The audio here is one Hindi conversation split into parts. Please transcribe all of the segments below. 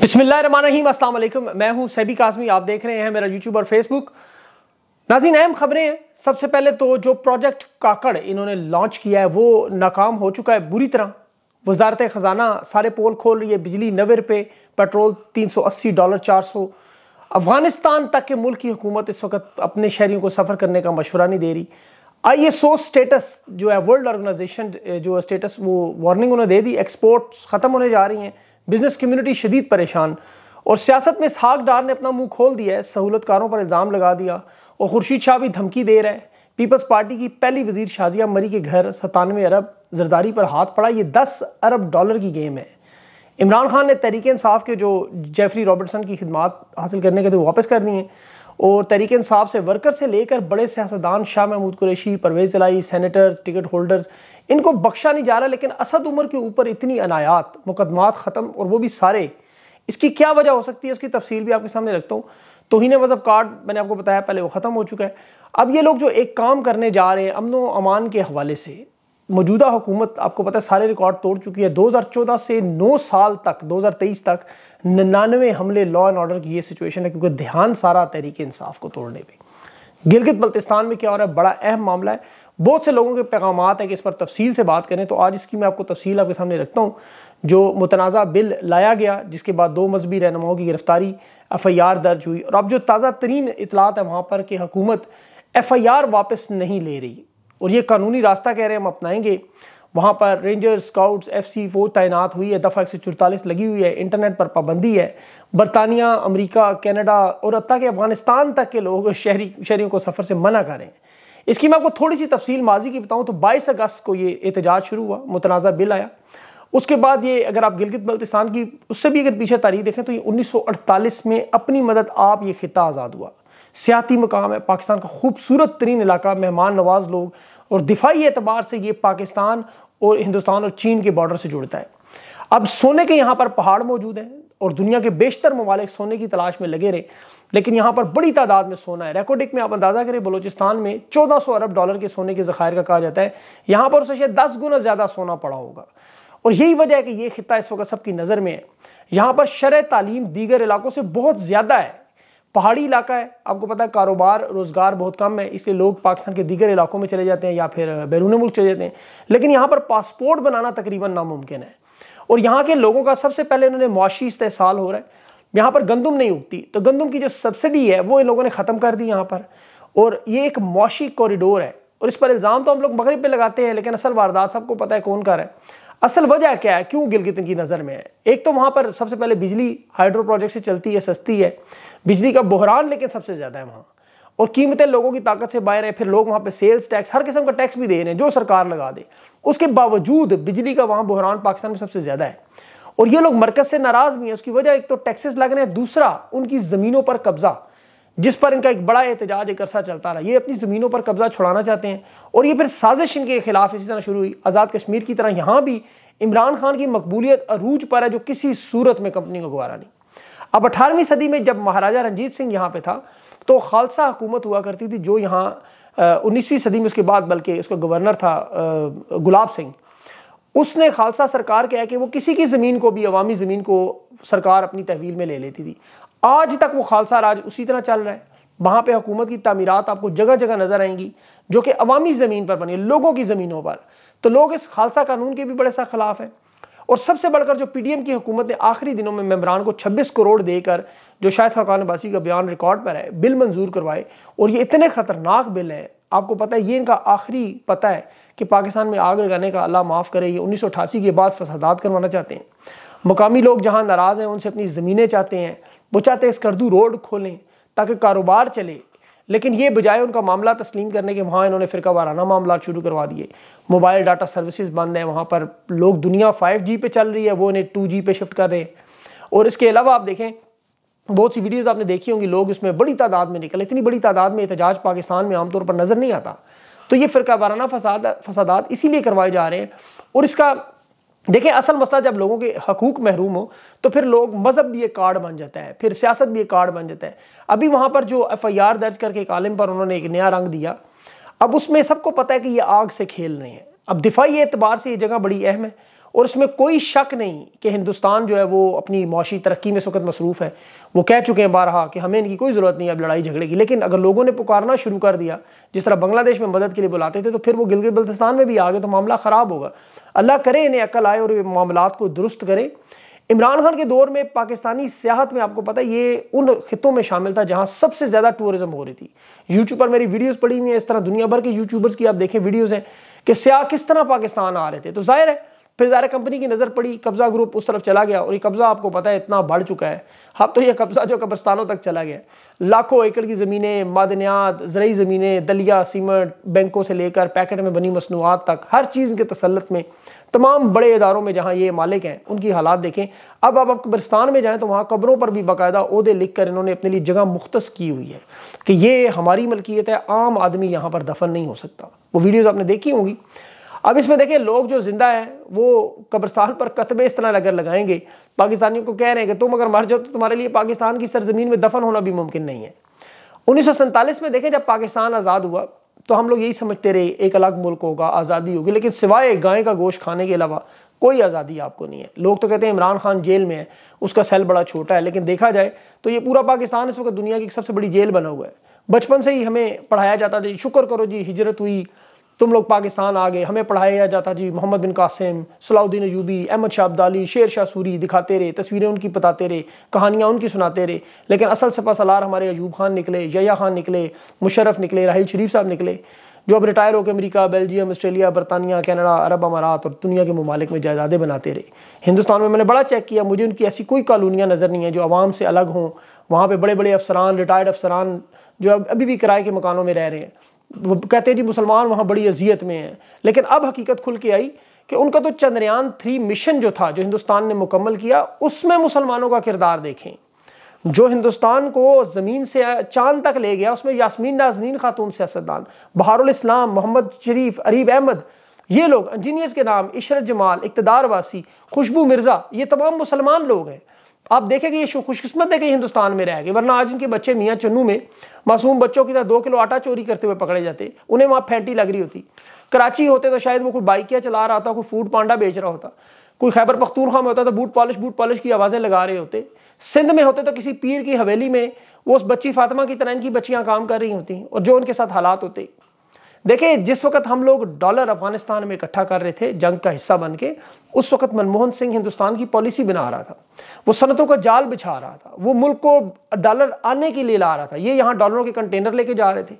बिसमीम अल्लाम मैं हूं सैबी काजमी आप देख रहे हैं मेरा यूट्यूब और फेसबुक नाजीन अहम खबरें हैं सबसे पहले तो जो प्रोजेक्ट काकड़ इन्होंने लॉन्च किया है वो नाकाम हो चुका है बुरी तरह वजारत ख़जाना सारे पोल खोल रही है बिजली नवे रुपये पेट्रोल 380 डॉलर 400 अफगानिस्तान तक के मुल्क की हुकूमत इस वक्त अपने शहरीों को सफ़र करने का मशवरा नहीं दे रही आई एस ओ स्टेटस जो है वर्ल्ड ऑर्गेनाइजेशन जो स्टेटस वो वार्निंग उन्होंने दे दी एक्सपोर्ट्स ख़त्म होने जा रही हैं बिजनेस कम्युनिटी शदीद परेशान और सियासत में साग डार ने अपना मुंह खोल दिया है सहूलतकारों पर इल्ज़ाम लगा दिया और खुर्शीद शाह भी धमकी दे रहे हैं पीपल्स पार्टी की पहली वजीर शाजिया मरी के घर सतानवे अरब जरदारी पर हाथ पड़ा ये दस अरब डॉलर की गेम है इमरान खान ने तहरीक इंसाफ के जो जेफरी रॉबर्टसन की खिदमत हासिल करने के थे वापस कर दिए और तहरीक इंसाफ से वर्कर से लेकर बड़े सियासतदान Shah Mahmood Qureshi Pervez Elahi senators ticket holders इनको बख्शा नहीं जा रहा लेकिन असद उमर के ऊपर इतनी अनायात मुकदमात ख़त्म और वो भी सारे इसकी क्या वजह हो सकती है उसकी तफसील भी आपके सामने रखता हूँ ने मज़हब कार्ड मैंने आपको बताया पहले वो ख़त्म हो चुका है अब ये लोग जो एक काम करने जा रहे हैं अमन व अमान के हवाले से मौजूदा हुकूमत आपको पता है सारे रिकॉर्ड तोड़ चुकी है 2014 से 9 साल तक 2023 तक निन्यानवे हमले लॉ एंड ऑर्डर की ये सिचुएशन है क्योंकि ध्यान सारा तहरीक इंसाफ को तोड़ने पर गिलगित बल्तिस्तान में क्या हो रहा है बड़ा अहम मामला है बहुत से लोगों के पैगाम है कि इस पर तफसील से बात करें तो आज इसकी मैं आपको तफसील आपके सामने रखता हूँ जो मुतनाज़ा बिल लाया गया जिसके बाद दो मजहबी रहनुमाओं की गिरफ्तारी एफ आई आर दर्ज हुई और अब जो ताज़ा तरीन इतलात है वहाँ पर कि हुकूमत एफ आई आर वापस नहीं ले रही और ये कानूनी रास्ता कह रहे हैं हम अपनाएंगे वहाँ पर ranger scouts F C four तैनात हुई है दफ़ा एक सौ चौतालीस लगी हुई है इंटरनेट पर पाबंदी है बरतानिया अमरीका कैनेडा और हती के अफगानिस्तान तक के लोग शहरी शहरीों को सफ़र से मना करें इसकी मैं आपको थोड़ी सी तफसील माजी की बताऊँ तो बाईस अगस्त को ये एहतजाज शुरू हुआ मुतनाज़ा बिल आया उसके बाद ये अगर आप गिलगित बल्तिस्तान की उससे भी अगर पीछे तारीख देखें तो ये 1948 में अपनी मदद आप ये खिता आज़ाद हुआ सियाती मकाम है पाकिस्तान का खूबसूरत तरीन इलाका मेहमान नवाज लोग और दिफाई एतबार से ये पाकिस्तान और हिंदुस्तान और चीन के बॉर्डर से जुड़ता है अब सोने के यहाँ पर पहाड़ मौजूद हैं और दुनिया के बेशतर ममालिक सोने की तलाश में लगे रहे लेकिन यहाँ पर बड़ी तादाद में सोना है रेकोडिक में आप अंदाजा करें बलोचिस्तान में 1400 अरब डॉलर के सोने के ज़खायर का कहा जाता है यहाँ पर उसे शायद दस गुना ज़्यादा सोना पड़ा होगा और यही वजह है कि ये खत्ता इस वक्त सबकी नज़र में है यहाँ पर शर तालीम दीगर इलाकों से बहुत ज़्यादा है पहाड़ी इलाका है आपको पता है कारोबार रोज़गार बहुत कम है इसलिए लोग पाकिस्तान के दीगर इलाकों में चले जाते हैं या फिर बैरून मुल्क चले जाते हैं लेकिन यहाँ पर पासपोर्ट बनाना तकरीबन नामुमकिन है और यहाँ के लोगों का सबसे पहले उन्होंने मुआशी इस्तेसाल हो रहा है यहाँ पर गंदम नहीं उगती तो गंदम की जो सब्सिडी है वो इन लोगों ने ख़त्म कर दी यहाँ पर और ये एक मौशी कॉरिडोर है और इस पर इल्ज़ाम तो हम लोग मगरब पे लगाते हैं लेकिन असल वारदात सबको पता है कौन कर है असल वजह क्या है क्यों गिलगित की नज़र में है एक तो वहाँ पर सबसे पहले बिजली हाइड्रो प्रोजेक्ट से चलती है सस्ती है बिजली का बहरान लेकिन सबसे ज़्यादा है वहाँ और कीमतें लोगों की ताकत से बाहर है फिर लोग वहाँ पे सेल्स टैक्स हर किस्म का टैक्स भी दे रहे हैं जो सरकार लगा दे उसके बावजूद बिजली का वहाँ बहरान पाकिस्तान में सबसे ज़्यादा है और ये लोग मरकज से नाराज भी हैं उसकी वजह एक तो टैक्सेस लग रहे हैं दूसरा उनकी ज़मीनों पर कब्ज़ा जिस पर इनका एक बड़ा एहतजाज एक अरसा चलता रहा ये अपनी ज़मीनों पर कब्ज़ा छुड़ाना चाहते हैं और ये फिर साजिश इनके खिलाफ इसी तरह शुरू हुई आज़ाद कश्मीर की तरह यहाँ भी इमरान खान की मकबूलियत अरूज पर है जो किसी सूरत में कंपनी को गुवारा नहीं अब अठारहवीं सदी में जब महाराजा रंजीत सिंह यहाँ पर था तो खालसा हुकूमत हुआ करती थी जो यहाँ उन्नीसवीं सदी में उसके बाद बल्कि उसका गवर्नर था गुलाब सिंह उसने खालसा सरकार क्या है कि वो किसी की ज़मीन को भी अवामी ज़मीन को सरकार अपनी तहवील में ले लेती थी आज तक वो खालसा राज उसी तरह चल रहा है वहाँ पे हुकूमत की तमीरत आपको जगह जगह नज़र आएंगी जो कि अवामी ज़मीन पर बनी लोगों की ज़मीनों पर तो लोग इस खालसा कानून के भी बड़े सा खिलाफ हैं और सबसे बढ़कर जो पी डी एम की हुकूमत ने आखिरी दिनों में मेम्बरान को छब्बीस करोड़ देकर जो शायद फकान अब्बासी का बयान रिकॉर्ड पर है बिल मंजूर करवाए और ये इतने ख़तरनाक बिल हैं आपको पता है ये इनका आखिरी पता है कि पाकिस्तान में आग लगाने का अल्लाह माफ़ करे ये उन्नीस के बाद फसादात करवाना चाहते हैं मकामी लोग जहाँ नाराज़ हैं उनसे अपनी ज़मीनें चाहते हैं वो चाहते हैं स्कर्दू रोड खोलें ताकि कारोबार चले लेकिन ये बजाय उनका मामला तस्लीम करने के वहाँ इन्होंने फ़िरका वाराना मामला शुरू करवा दिए मोबाइल डाटा सर्विसेज बंद हैं वहाँ पर लोग दुनिया फाइव जी पे चल रही है वो इन्हें टू जी पे शिफ्ट कर रहे हैं और इसके अलावा आप देखें बहुत सी वीडियोस आपने देखी होंगी लोग इसमें बड़ी तादाद में निकले इतनी बड़ी तादाद में एहतजाज पाकिस्तान में आमतौर पर नज़र नहीं आता तो ये फिर वाराना फसाद फसादात इसीलिए करवाए जा रहे हैं और इसका देखें असल मसला जब लोगों के हकूक महरूम हो तो फिर लोग मज़हब भी एक कार्ड बन जाता है फिर सियासत भी एक कार्ड बन जाता है अभी वहाँ पर जो एफ आई आर दर्ज करके एक आलिम पर उन्होंने एक नया रंग दिया अब उसमें सबको पता है कि ये आग से खेल रहे हैं अब दिफाई एतबार से ये जगह बड़ी अहम है और इसमें कोई शक नहीं कि हिंदुस्तान जो है वो अपनी मुशी तरक्की में इस वक्त मसरूफ़ है वो कह चुके हैं बारहा कि हमें इनकी कोई ज़रूरत नहीं है अब लड़ाई झगड़े की लेकिन अगर लोगों ने पुकारना शुरू कर दिया जिस तरह बांग्लादेश में मदद के लिए बुलाते थे तो फिर वो गिलगित बल्तिस्तान में भी आ गए तो मामला ख़राब होगा अल्लाह करे इन्हें अकल आए और मामला को दुरुस्त करें इमरान खान के दौर में पाकिस्तानी सियाहत में आपको पता है ये उन खितों में शामिल था जहाँ सबसे ज़्यादा टूरिज्म हो रही थी यूट्यूब पर मेरी वीडियोस पड़ी हुई हैं इस तरह दुनिया भर के यूट्यूबर्स की आप देखें वीडियोस हैं कि सियाह किस तरह पाकिस्तान आ रहे थे तो जाहिर है फिर ज़ारा कंपनी की नज़र पड़ी कब्ज़ा ग्रुप उस तरफ चला गया और ये कब्ज़ा आपको पता है इतना बढ़ चुका है अब तो ये कब्ज़ा जो कब्रस्तानों तक चला गया लाखों एकड़ की ज़मीनें मादनियात ज़रूरी ज़मीनें दलिया सीमेंट बैंकों से लेकर पैकेट में बनी मसनूआत तक हर चीज़ के तसलत में तमाम बड़े इदारों में जहाँ ये मालिक हैं उनकी हालात देखें अब अब आप कब्रिस्तान में जाएँ तो वहाँ कब्रों पर भी बाकायदा अहदे लिख कर इन्होंने अपने लिए जगह मुख्त की हुई है कि ये हमारी मलकियत है आम आदमी यहाँ पर दफन नहीं हो सकता वो वीडियोज़ आपने देखी होंगी अब इसमें देखिए लोग जो जिंदा हैं वो कब्रस्तान पर कतबे इस तरह लगर लगाएंगे पाकिस्तानियों को कह रहे हैं कि तुम अगर मर जाओ तो तुम्हारे लिए पाकिस्तान की सरजमीन में दफन होना भी मुमकिन नहीं है उन्नीस में देखें जब पाकिस्तान आज़ाद हुआ तो हम लोग यही समझते रहे एक अलग मुल्क होगा आज़ादी होगी लेकिन सिवाय गाय का गोश्त खाने के अलावा कोई आज़ादी आपको नहीं है लोग तो कहते हैं इमरान खान जेल में है उसका सेल बड़ा छोटा है लेकिन देखा जाए तो ये पूरा पाकिस्तान इस वक्त दुनिया की सबसे बड़ी जेल बना हुआ है बचपन से ही हमें पढ़ाया जाता था शुक्र करो जी हिजरत हुई तुम लोग पाकिस्तान आ गए हमें पढ़ाया जाता जी मोहम्मद बिन कासिम सलाउद्दीन अयूबी अहमद शाह अब्दाली शेर शाह सूरी दिखाते रहे तस्वीरें उनकी बताते रहे कहानियाँ उनकी सुनाते रहे लेकिन असल सपा सलार हमारे अयूब खान निकले जया खान निकले मुशरफ निकले राहल शरीफ साहब निकले जो अब रिटायर होकर अमेरिका बेल्जियम ऑस्ट्रेलिया बरतानिया कनाडा अरब अमारात और दुनिया के ममालिक में जायदादें बनाते रहे हिंदुस्तान में मैंने बड़ा चेक किया मुझे उनकी ऐसी कोई कॉलोनियाँ नज़र नहीं है जो आवाम से अलग हों वहाँ पर बड़े बड़े अफसरान रिटायर्ड अफसरान जो अभी भी किराए के मकानों में रह रहे हैं कहते हैं जी मुसलमान वहाँ बड़ी अजियत में हैं लेकिन अब हकीकत खुल के आई कि उनका तो चंद्रयान थ्री मिशन जो था जो हिंदुस्तान ने मुकम्मल किया उसमें मुसलमानों का किरदार देखें जो हिंदुस्तान को ज़मीन से चांद तक ले गया उसमें यासमीन नाजनीन खातून सियासतदान बहारुल मोहम्मद शरीफ अरीब अहमद ये लोग इंजीनियर्स के नाम इशरत जमाल इकतदार वासी खुशबू मिर्ज़ा ये तमाम मुसलमान लोग हैं आप देखेंगे कि ये खुशकिस्मत है कि हिंदुस्तान में रह गए वरना आज इनके बच्चे मियाँ चन्नू में मासूम बच्चों की तरह दो किलो आटा चोरी करते हुए पकड़े जाते उन्हें वहाँ फैंटी लग रही होती कराची होते तो शायद वो कोई बाइकियाँ चला रहा था कोई फूड पांडा बेच रहा होता कोई खैबर पख्तूनखा में होता तो बूट पॉलिश बूट पॉलिश की आवाज़ें लगा रहे होते सिंध में होते तो किसी पीर की हवेली में वो उस बच्ची फातिमा की तरह इनकी बच्चियाँ काम कर रही होती और जो उनके साथ हालात होते देखिए जिस वक्त हम लोग डॉलर अफगानिस्तान में इकट्ठा कर रहे थे जंग का हिस्सा बन के उस वक्त मनमोहन सिंह हिंदुस्तान की पॉलिसी बना रहा था वो सनतों का जाल बिछा रहा था वो मुल्क को डॉलर आने के लिए ला रहा था ये यहाँ डॉलरों के कंटेनर लेके जा रहे थे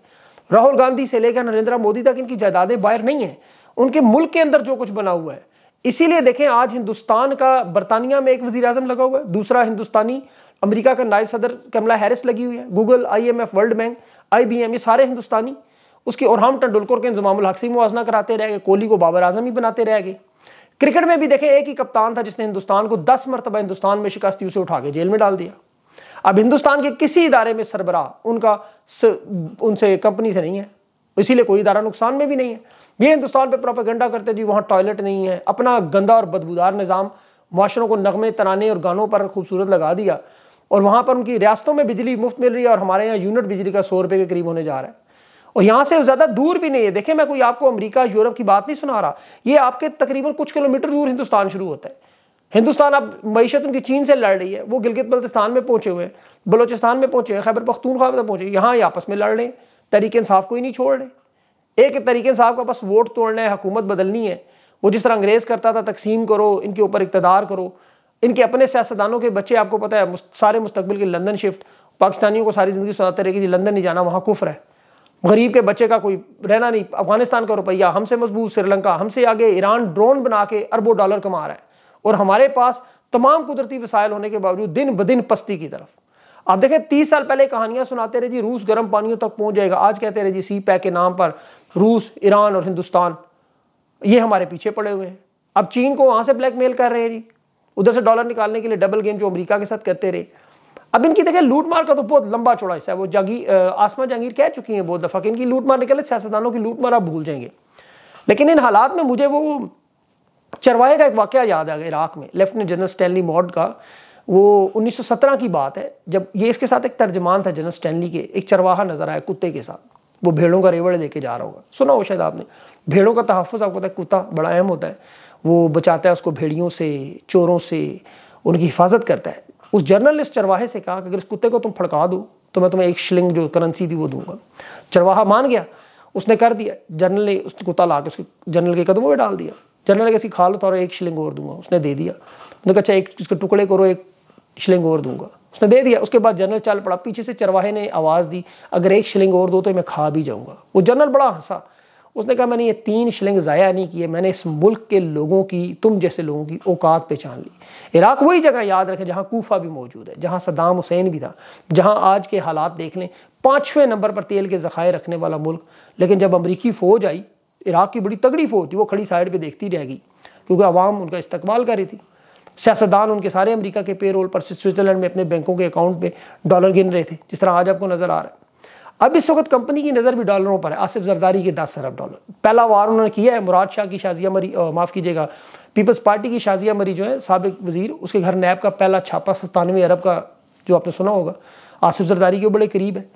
राहुल गांधी से लेकर नरेंद्र मोदी तक इनकी जायदादें बाहर नहीं हैं उनके मुल्क के अंदर जो कुछ बना हुआ है इसीलिए देखें आज हिंदुस्तान का बरतानिया में एक वजी अजम लगा हुआ है दूसरा हिंदुस्तानी अमरीका का नायब सदर कमला हैरिस लगी हुई है Google I M F world bank I B M ये सारे हिंदुस्तानी उसकी और हम टंडुलकर के इंजमाम हक से मुआजना कराते रह गए कोहली को बाबर आजम ही बनाते रह गए क्रिकेट में भी देखें एक ही कप्तान था जिसने हिंदुस्तान को दस मरतबा हिंदुस्तान में शिकस्ती उसे उठा के जेल में डाल दिया अब हिंदुस्तान के किसी इदारे में सरबरा उनका स, उनसे कंपनी से नहीं है इसीलिए कोई इदारा नुकसान में भी नहीं है ये हिंदुस्तान पर प्रोपागेंडा करते जी वहाँ टॉयलेट नहीं है अपना गंदा और बदबूदार निज़ाम माशरों को नगमे तराने और गानों पर खूबसूरत लगा दिया और वहाँ पर उनकी रियासतों में बिजली मुफ्त मिल रही है और हमारे यहाँ यूनिट बिजली का सौ रुपये के करीब होने जा रहा है और यहाँ से ज़्यादा दूर भी नहीं है देखें मैं कोई आपको अमेरिका यूरोप की बात नहीं सुना रहा ये आपके तकरीबन कुछ किलोमीटर दूर हिंदुस्तान शुरू होता है हिंदुस्तान अब मीशत उनकी चीन से लड़ रही है वो गिलगित बल्तिस्तान में पहुंचे हुए हैं बलोचिस्तान में पहुंचे हैं खैबर पख्तूनख्वा में तो पहुंचे यहाँ ही आपस में लड़ रहे हैं तरीके इंसाफ को ही नहीं छोड़ रहे एक तरीके इंसाफ का बस वोट तोड़ना है हुकूमत बदलनी है वो जिस तरह अंग्रेज़ करता था तकसीम करो इनके ऊपर इकतदार करो इनके अपने सियासतदानों के बच्चे आपको पता है सारे मुस्तबिल के लंदन शिफ्ट पाकिस्तानियों को सारी ज़िंदगी सुनाते रहे कि जी लंदन नहीं जाना वहाँ कुफर है गरीब के बच्चे का कोई रहना नहीं अफगानिस्तान का रुपया हमसे मजबूत श्रीलंका हमसे आगे ईरान ड्रोन बना के अरबों डॉलर कमा रहा है और हमारे पास तमाम कुदरती वसायल होने के बावजूद दिन ब दिन पस्ती की तरफ आप देखें तीस साल पहले कहानियां सुनाते रहे जी रूस गर्म पानियों तक पहुंच जाएगा आज कहते रहे जी सी पैक के नाम पर रूस ईरान और हिंदुस्तान ये हमारे पीछे पड़े हुए हैं अब चीन को वहां से ब्लैकमेल कर रहे हैं जी उधर से डॉलर निकालने के लिए डबल गेम जो अमेरिका के साथ करते रहे अब इनकी देखें लूट मार का तो बहुत लंबा चौड़ा हिस्सा है वो जागी आसमा जहांगीर कह चुकी हैं बहुत दफ़ा कि इनकी लूट मार निकले सियासतदानों की लूट मार आप भूल जाएंगे लेकिन इन हालात में मुझे वो चरवाहे का एक वाक़ याद आ गया इराक में लेफ्टिनेंट जनरल स्टैनली मॉड का वो 1917 की बात है जब ये इसके साथ एक तर्जमान था जनरल स्टैनली के एक चरवाहा नज़र आया कुत्ते के साथ वो भेड़ों का रेवड़ लेके जा रहा होगा सुना हो शायद आपने भेड़ों का तहफ़ आपको पता है कुत्ता बड़ा अहम होता है वो बचाता है उसको भेड़ियों से चोरों से उनकी हिफाजत करता है उस जर्नलिस्ट चरवाहे से कहा कि अगर इस कुत्ते को तुम फड़का दो तो मैं तुम्हें एक शिलिंग जो करेंसी थी वो दूंगा चरवाहा मान गया उसने कर दिया जनरल ने उस कुत्ता ला के उसके जनरल के कदमों में डाल दिया जनरल ने किसी खा लो तो और एक शिलिंग और दूंगा उसने दे दिया उसने कहा अच्छा, एक उसके टुकड़े करो एक शिलिंग और दूंगा उसने दे दिया उसके बाद जनरल चल पड़ा पीछे से चरवाहे ने आवाज़ दी अगर एक शिलिंग और दो तो मैं खा भी जाऊंगा वो जनरल बड़ा हंसा उसने कहा मैंने ये तीन शिलिंग ज़ाया नहीं किए मैंने इस मुल्क के लोगों की तुम जैसे लोगों की औकात पहचान ली इराक वही जगह याद रखें जहाँ कोफा भी मौजूद है जहाँ सदाम हुसैन भी था जहाँ आज के हालात देख लें पाँचवें नंबर पर तेल के ज़ख़ायर रखने वाला मुल्क लेकिन जब अमरीकी फ़ौज आई इराक की बड़ी तगड़ी फ़ौज थी वो खड़ी साइड पर देखती रहेगी क्योंकि आवाम उनका इस्तकबाल कर रही थी सियासतदान उनके सारे अमरीका के पे रोल पर स्विट्ज़रलैंड में अपने बैंकों के अकाउंट में डॉलर गिन रहे थे जिस तरह आज आपको नज़र आ रहा है अब इस वक्त कंपनी की नज़र भी डॉलरों पर है आसिफ जरदारी के दस अरब डॉलर पहला वार उन्होंने किया है मुराद शाह की शाजिया मरी माफ़ कीजिएगा पीपल्स पार्टी की शाजिया मरी जो है सबक वजीर उसके घर नैब का पहला छापा सत्तानवे अरब का जो आपने सुना होगा आसिफ जरदारी के बड़े करीब है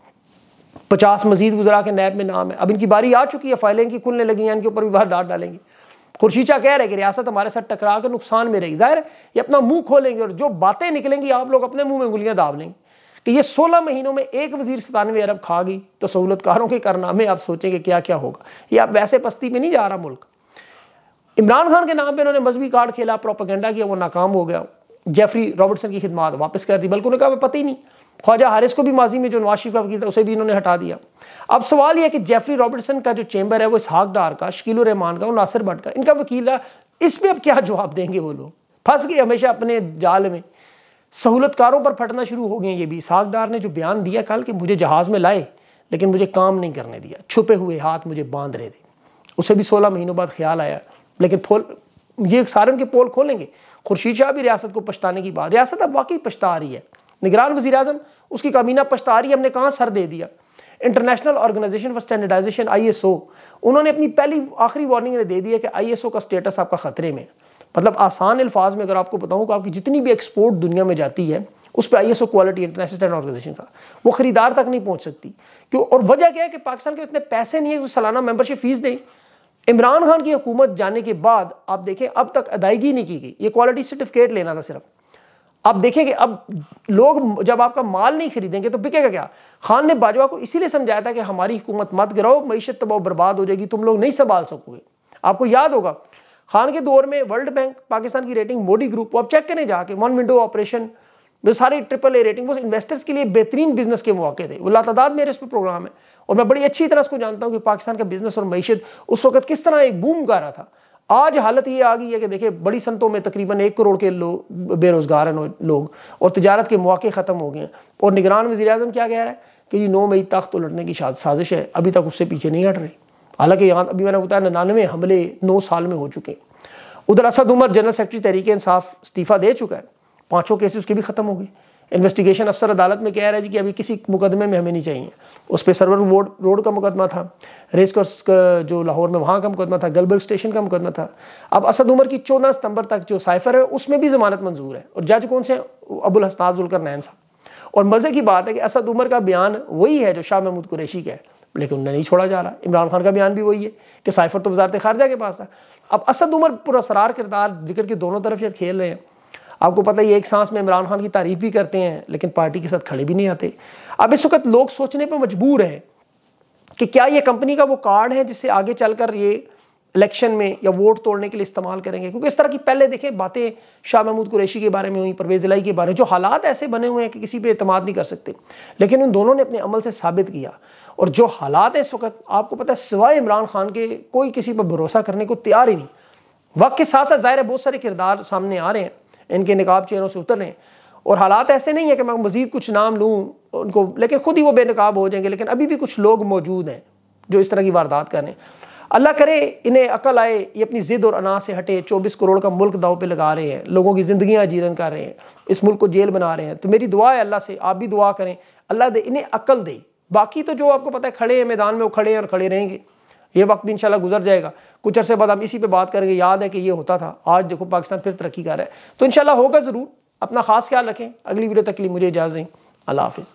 पचास मजीद गुजरा के नैब में नाम है अब इनकी बारी आ चुकी है फाइलें की खुलने लगी हैं इनके ऊपर भी बाहर डांट डालेंगे खुर्शीचा कह रहे कि रियासत हमारे साथ टकरा के नुकसान में रहेगी जाहिर ये अपना मुंह खोलेंगे और जो बातें निकलेंगी आप लोग अपने मुंह में उंगलियां दाब लेंगे कि ये 16 महीनों में एक वजीर सतानवे अरब खा गई तो सहूलतकारों के कारनामे आप सोचेंगे क्या क्या होगा ये आप वैसे पस्ती में नहीं जा रहा मुल्क इमरान खान के नाम पर उन्होंने मजहबी कार्ड खेला प्रोपागेंडा किया वो नाकाम हो गया जेफरी रॉबर्टसन की खिदमत वापस कर दी बल्कि उन्हें कहा पता ही नहीं ख्वाजा हारिस को भी माजी में जो नवाज शरीफ का वकील था उसे भी इन्होंने हटा दिया अब सवाल यह कि जेफरी रॉबर्टसन का जो चैम्बर है वो इस हाकदार का शकील रहमान का और नासिर भट्ट का इनका वकील है इस पर अब क्या जवाब देंगे वो लोग फंस गए हमेशा अपने जाल में सहूलतकारों पर फटना शुरू हो गए ये भी सागडार ने जो बयान दिया कल कि मुझे जहाज़ में लाए लेकिन मुझे काम नहीं करने दिया छुपे हुए हाथ मुझे बांध रहे थे उसे भी सोलह महीनों बाद ख्याल आया लेकिन फोल ये सारन के पोल खोलेंगे खुर्शीद शाह भी रियासत को पछताने की बात रियासत अब वाकई पछता रही है निगरान वजी अजम उसकी कमीना पछता रही है हमने कहाँ सर दे दिया international organization for standardization I S O उन्होंने अपनी पहली आखिरी वार्निंग दे दी है कि आई एस ओ का स्टेटस आपका खतरे में है मतलब आसान अल्फाज में अगर आपको बताऊँ कि आपकी जितनी भी एक्सपोर्ट दुनिया में जाती है उस पर I S O quality international organization का वो खरीदार तक नहीं पहुंच सकती क्यों और वजह क्या है कि पाकिस्तान के इतने पैसे नहीं है जो सालाना मेम्बरशिप फीस दें इमरान खान की हुकूमत जाने के बाद आप देखें अब तक अदायगी नहीं की गई ये क्वालिटी सर्टिफिकेट लेना था सिर्फ आप देखें कि अब लोग जब आपका माल नहीं खरीदेंगे तो बिकेगा क्या खान ने बाजवा को इसीलिए समझाया था कि हमारी हुकूमत मत गिराओ मीशत तबाह बर्बाद हो जाएगी तुम लोग नहीं संभाल सकोगे आपको याद होगा खान के दौर में वर्ल्ड बैंक पाकिस्तान की रेटिंग मोडी ग्रुप वो अब चेक करें जाके वन विंडो ऑपरेशन जो सारी ट्रिपल ए रेटिंग वो इन्वेस्टर्स के लिए बेहतरीन बिजनेस के मौके थे वो लातादाद मेरे उस पर प्रोग्राम है और मैं बड़ी अच्छी तरह उसको जानता हूँ कि पाकिस्तान का बिजनेस और मीशत उस वक्त किस तरह एक बूम का रहा था आज हालत ये आ गई है कि देखिए बड़ी संतों में तकरीबन एक करोड़ के लोग बेरोजगार हैं लोग और तजारत के मौके ख़त्म हो गए हैं और निगरान वजी अजम क्या कह रहा है कि जी नौ मई तख्त तो लड़ने की साजिश है अभी तक उससे पीछे नहीं हट रही हालांकि यहाँ अभी मैंने बताया निन्यानवे हमले नौ साल में हो चुके हैं उधर असद उमर जनरल सेक्रेटरी तहरीक इंसाफ इस्तीफ़ा दे चुका है पाँचों केसेस उसके भी ख़त्म हो गए इन्वेस्टिगेशन अफसर अदालत में कह रहा है जी कि अभी किसी मुकदमे में हमें नहीं चाहिए उस पर सर्वर रोड रोड का मुकदमा था रेस कोर्स जो लाहौर में वहाँ का मुकदमा था गलबर्ग स्टेशन का मुकदमा था अब असद उमर की चौदह सितंबर तक जो साइफर है उसमें भी जमानत मंजूर है और जज कौन से अबुल हसनाजुलकर नैन साहब और मज़े की बात है कि असद उमर का बयान वही है जो शाह महमूद कुरैशी का है लेकिन उन्हें नहीं छोड़ा जा रहा इमरान खान का बयान भी वही है कि साइफर तो वजारत खारजा के पास था अब असद उमर पुरसरार किरदार विकेट के दोनों तरफ शायद खेल रहे हैं आपको पता है एक सांस में इमरान खान की तारीफ भी करते हैं लेकिन पार्टी के साथ खड़े भी नहीं आते अब इस वक्त लोग सोचने पर मजबूर हैं कि क्या ये कंपनी का वो कार्ड है जिससे आगे चलकर ये इलेक्शन में या वोट तोड़ने के लिए इस्तेमाल करेंगे क्योंकि इस तरह की पहले देखें बातें शाह महमूद कुरैशी के बारे में हुई परवेज लाई के बारे में जो हालात ऐसे बने हुए हैं कि किसी पे अतमाद नहीं कर सकते लेकिन उन दोनों ने अपने अमल से साबित किया और जो हालात है इस वक्त आपको पता है सिवाय इमरान खान के कोई किसी पर भरोसा करने को तैयार ही नहीं वक्त के साथ साथ जाहिर है बहुत सारे किरदार सामने आ रहे हैं इनके नकाब चेहरों से उतर रहे हैं और हालात ऐसे नहीं है कि मैं मज़ीद कुछ नाम लूँ उनको लेकिन खुद ही वो बेनकाब हो जाएंगे लेकिन अभी भी कुछ लोग मौजूद हैं जो इस तरह की वारदात कर रहे हैं अल्लाह करे इन्हें अकल आए ये अपनी ज़िद और अना से हटे चौबीस करोड़ का मुल्क दाव पे लगा रहे हैं लोगों की ज़िंदियाँ जीरन कर रहे हैं इस मुल्क को जेल बना रहे हैं तो मेरी दुआ है अल्लाह से आप भी दुआ करें अल्लाह दे इन्हें अकल दे बाकी तो जो आपको पता है खड़े हैं मैदान में वो खड़े हैं और खड़े रहेंगे ये वक्त भी इंशाल्लाह गुजर जाएगा कुछ अरसे बाद हम इसी पे बात करेंगे याद है कि ये होता था आज देखो पाकिस्तान फिर तरक्की कर रहा है तो इंशाल्लाह होगा ज़रूर अपना खास ख्याल रखें अगली वीडियो तक के लिए मुझे इजाज़त दें अल्लाह हाफिज़